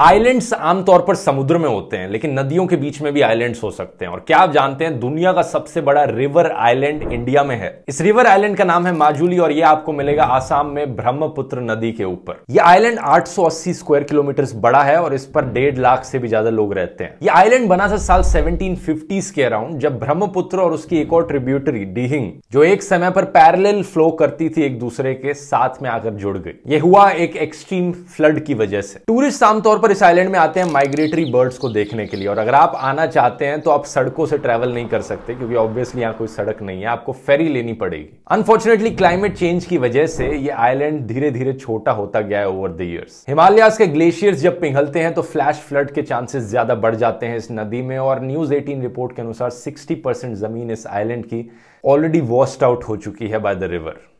islands आमतौर पर समुद्र में होते हैं लेकिन नदियों के बीच में भी आइलैंड्स हो सकते हैं और क्या आप जानते हैं दुनिया का सबसे बड़ा रिवर आइलैंड इंडिया में है इस रिवर आइलैंड का नाम है माजुली और यह आपको मिलेगा आसाम में ब्रह्मपुत्र नदी के ऊपर यह आइलैंड 880 स्क्वायर किलोमीटर बड़ा है और इस पर डेढ़ लाख से भी ज्यादा लोग रहते हैं यह आइलैंड बना था साल सेवनटीन के अराउंड जब ब्रह्मपुत्र और उसकी एक और ट्रिब्यूटरी डीहिंग जो एक समय पर पैरल फ्लो करती थी एक दूसरे के साथ में आकर जुड़ गई यह हुआ एक एक्सट्रीम फ्लड की वजह से टूरिस्ट आमतौर पर इस आइलैंड में आते हैं माइग्रेटरी बर्ड्स को देखने के लिए और अगर आप आना चाहते हैं तो आप सड़कों से ट्रैवल नहीं कर सकते क्योंकि ऑब्वियसली यहाँ कोई सड़क नहीं है आपको फेरी लेनी पड़ेगी अनफॉर्चुनेटली क्लाइमेट चेंज की वजह से ये आइलैंड धीरे धीरे छोटा होता गया है ओवर द ईयर्स हिमालयास के ग्लेशियर्स जब पिघलते हैं तो फ्लैश फ्लड के चांसेस ज्यादा बढ़ जाते हैं इस नदी में और न्यूज एटीन रिपोर्ट के अनुसार सिक्सटी जमीन इस आइलैंड की ऑलरेडी वॉस्ट आउट हो चुकी है बाय द रिवर